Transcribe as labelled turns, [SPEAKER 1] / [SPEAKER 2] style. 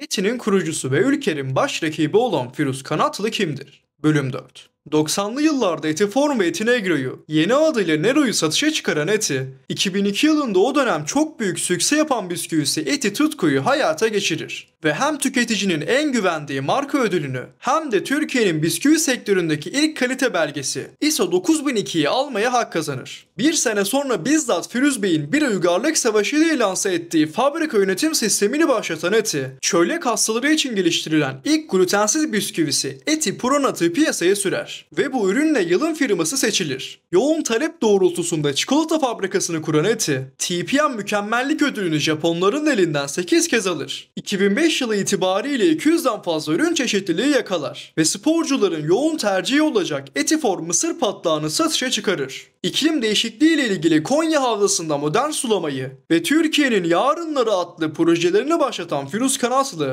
[SPEAKER 1] Eti'nin kurucusu ve ülkenin baş rakibi olan Firuz Kanatlı kimdir? Bölüm 4 90'lı yıllarda Eti Form ve Eti Negro'yu yeni adıyla Nero'yu satışa çıkaran Eti, 2002 yılında o dönem çok büyük sükse yapan bisküvisi Eti Tutku'yu hayata geçirir. Ve hem tüketicinin en güvendiği marka ödülünü hem de Türkiye'nin bisküvi sektöründeki ilk kalite belgesi ISO 9002'yi almaya hak kazanır. Bir sene sonra bizzat Firuz Bey'in bir uygarlık savaşı diye lanse ettiği fabrika yönetim sistemini başlatan Eti, çölyak hastaları için geliştirilen ilk glutensiz bisküvisi Eti Pronat'ı piyasaya sürer eder ve bu ürünle yılın firması seçilir. Yoğun talep doğrultusunda çikolata fabrikasını kuran Eti, TPM mükemmellik ödülünü Japonların elinden 8 kez alır. 2005 yılı itibariyle 200'den fazla ürün çeşitliliği yakalar ve sporcuların yoğun tercihi olacak Etifor mısır patlağını satışa çıkarır. İklim değişikliği ile ilgili Konya Havzası'nda modern sulamayı ve Türkiye'nin Yarınları adlı projelerini başlatan Firuz Kanatlı